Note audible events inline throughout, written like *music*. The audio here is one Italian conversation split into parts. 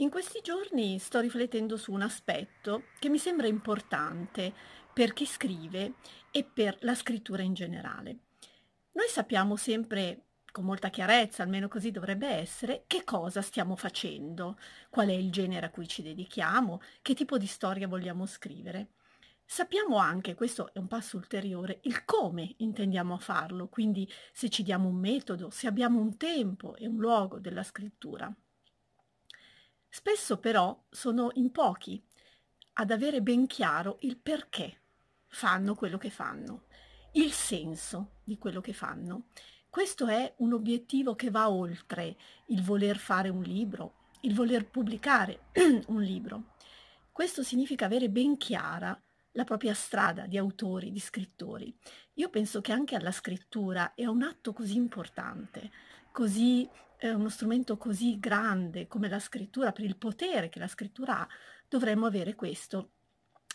In questi giorni sto riflettendo su un aspetto che mi sembra importante per chi scrive e per la scrittura in generale. Noi sappiamo sempre con molta chiarezza, almeno così dovrebbe essere, che cosa stiamo facendo, qual è il genere a cui ci dedichiamo, che tipo di storia vogliamo scrivere. Sappiamo anche, questo è un passo ulteriore, il come intendiamo farlo, quindi se ci diamo un metodo, se abbiamo un tempo e un luogo della scrittura. Spesso però sono in pochi ad avere ben chiaro il perché fanno quello che fanno, il senso di quello che fanno. Questo è un obiettivo che va oltre il voler fare un libro, il voler pubblicare *clears throat* un libro. Questo significa avere ben chiara la propria strada di autori, di scrittori. Io penso che anche alla scrittura è un atto così importante, così uno strumento così grande come la scrittura, per il potere che la scrittura ha, dovremmo avere questo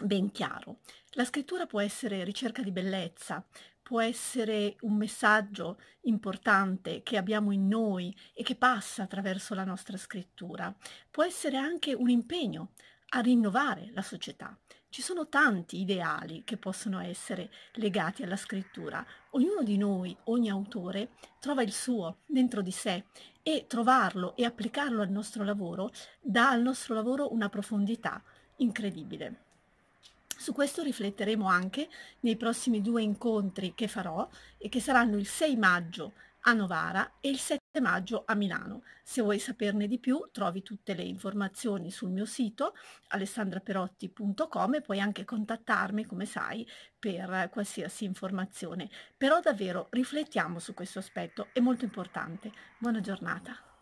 ben chiaro. La scrittura può essere ricerca di bellezza, può essere un messaggio importante che abbiamo in noi e che passa attraverso la nostra scrittura, può essere anche un impegno a rinnovare la società ci sono tanti ideali che possono essere legati alla scrittura. Ognuno di noi, ogni autore, trova il suo dentro di sé e trovarlo e applicarlo al nostro lavoro dà al nostro lavoro una profondità incredibile. Su questo rifletteremo anche nei prossimi due incontri che farò e che saranno il 6 maggio a Novara e il 7 maggio a Milano. Se vuoi saperne di più trovi tutte le informazioni sul mio sito alessandraperotti.com e puoi anche contattarmi, come sai, per qualsiasi informazione. Però davvero riflettiamo su questo aspetto, è molto importante. Buona giornata.